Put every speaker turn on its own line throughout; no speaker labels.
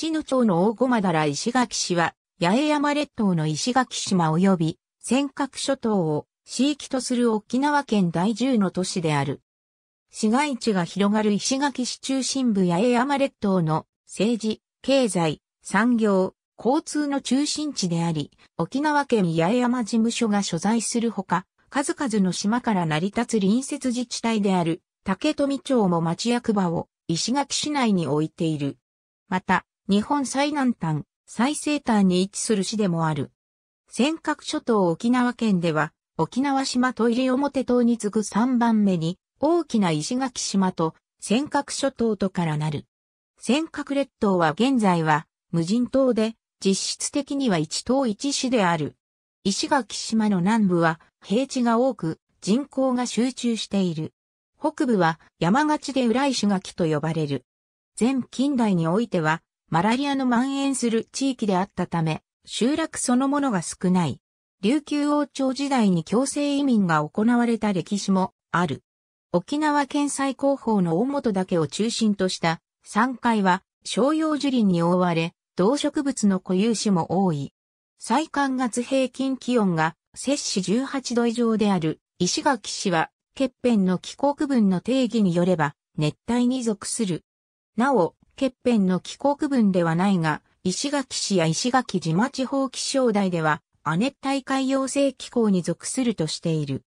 市の町の大駒だら石垣市は、八重山列島の石垣島及び、尖閣諸島を地域とする沖縄県第10の都市である。市街地が広がる石垣市中心部八重山列島の政治、経済、産業、交通の中心地であり、沖縄県八重山事務所が所在するほか、数々の島から成り立つ隣接自治体である竹富町も町役場を石垣市内に置いている。また、日本最南端、最西端に位置する市でもある。尖閣諸島沖縄県では、沖縄島とレ、表島に次ぐ3番目に、大きな石垣島と尖閣諸島とからなる。尖閣列島は現在は無人島で、実質的には一島一市である。石垣島の南部は平地が多く、人口が集中している。北部は山勝で裏石垣と呼ばれる。前近代においてはマラリアの蔓延する地域であったため、集落そのものが少ない。琉球王朝時代に強制移民が行われた歴史もある。沖縄県最高峰の大本岳を中心とした山階は商用樹林に覆われ、動植物の固有種も多い。最寒月平均気温が摂氏18度以上である石垣市は、欠片の気候区分の定義によれば、熱帯に属する。なお、欠片の帰国分ではないが、石垣市や石垣島地方気象台では、亜熱帯海洋性気候に属するとしている。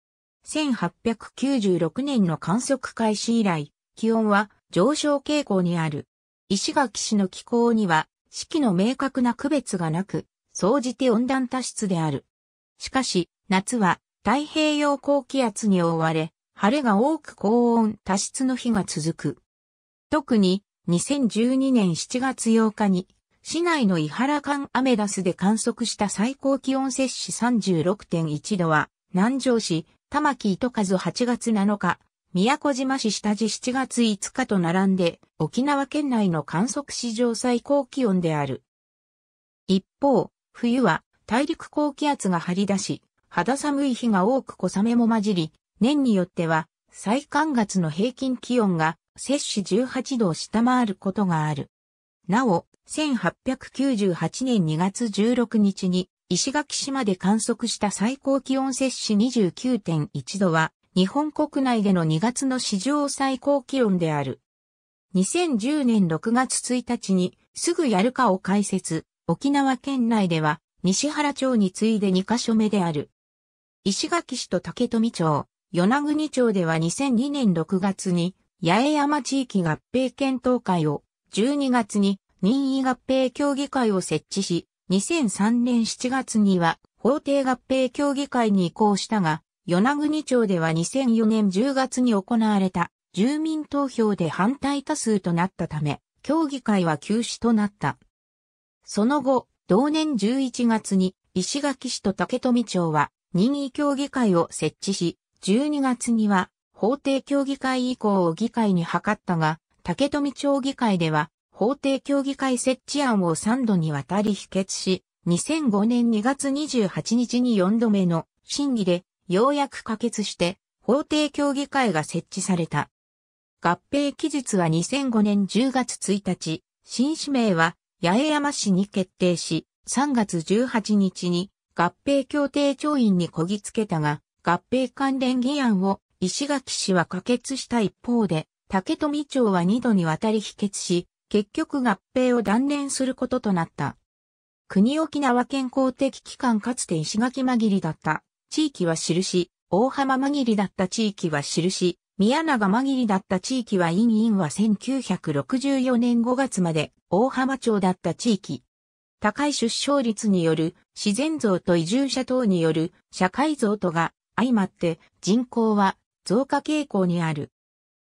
1896年の観測開始以来、気温は上昇傾向にある。石垣市の気候には、四季の明確な区別がなく、総じて温暖多湿である。しかし、夏は太平洋高気圧に覆われ、晴れが多く高温多湿の日が続く。特に2012年7月8日に、市内の伊原間アメダスで観測した最高気温摂氏36.1度は、南城市、玉木糸数8月7日、宮古島市下地7月5日と並んで、沖縄県内の観測史上最高気温である。一方、冬は大陸高気圧が張り出し、肌寒い日が多く小雨も混じり、年によっては、最寒月の平均気温が摂氏18度を下回ることがある。なお、1898年2月16日に石垣島で観測した最高気温摂氏29.1度は、日本国内での2月の史上最高気温である。2010年6月1日に、すぐやるかを開設、沖縄県内では、西原町に次いで2カ所目である。石垣市と竹富町、与那国町では2002年6月に八重山地域合併検討会を12月に任意合併協議会を設置し、2003年7月には法定合併協議会に移行したが、与那国町では2004年10月に行われた住民投票で反対多数となったため、協議会は休止となった。その後、同年11月に石垣市と竹富町は任意協議会を設置し、12月には法定協議会以降を議会に諮ったが、竹富町議会では、法定協議会設置案を3度にわたり否決し、2005年2月28日に4度目の審議で、ようやく可決して、法定協議会が設置された。合併期日は2005年10月1日、新指名は八重山市に決定し、3月18日に合併協定調印にこぎつけたが、合併関連議案を石垣氏は可決した一方で、竹富町は二度にわたり否決し、結局合併を断念することとなった。国沖縄健康的機関かつて石垣まぎりだった地域は印、大浜まぎりだった地域は印、宮永まぎりだった地域はインは1964年5月まで大浜町だった地域。高い出生率による自然増と移住者等による社会増とが相まって人口は増加傾向にある。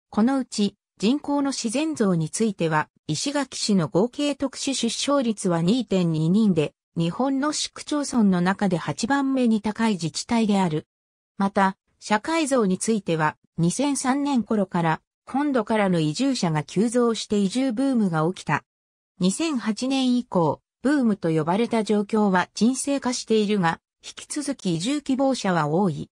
このうち、人口の自然増については、石垣市の合計特殊出生率は2.2人で、日本の市区町村の中で8番目に高い自治体である。また、社会像については、2003年頃から、本土からの移住者が急増して移住ブームが起きた。2008年以降、ブームと呼ばれた状況は沈静化しているが、引き続き移住希望者は多い。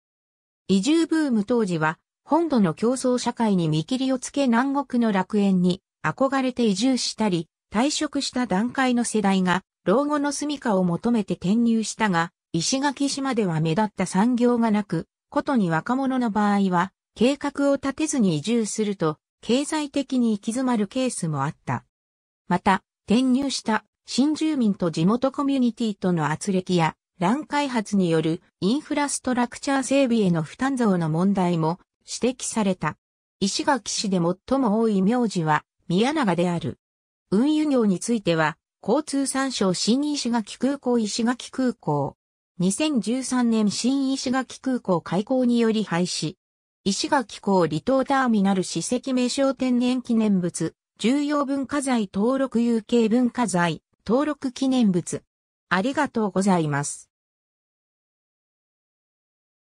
移住ブーム当時は、本土の競争社会に見切りをつけ南国の楽園に憧れて移住したり、退職した段階の世代が老後の住処を求めて転入したが、石垣島では目立った産業がなく、ことに若者の場合は、計画を立てずに移住すると、経済的に行き詰まるケースもあった。また、転入した新住民と地元コミュニティとの圧力や、乱開発によるインフラストラクチャー整備への負担増の問題も指摘された。石垣市で最も多い名字は宮永である。運輸業については、交通参照新石垣空港石垣空港。2013年新石垣空港開港により廃止。石垣港離島ターミナル史跡名称天然記念物、重要文化財登録有形文化財、登録記念物。ありがとうございます。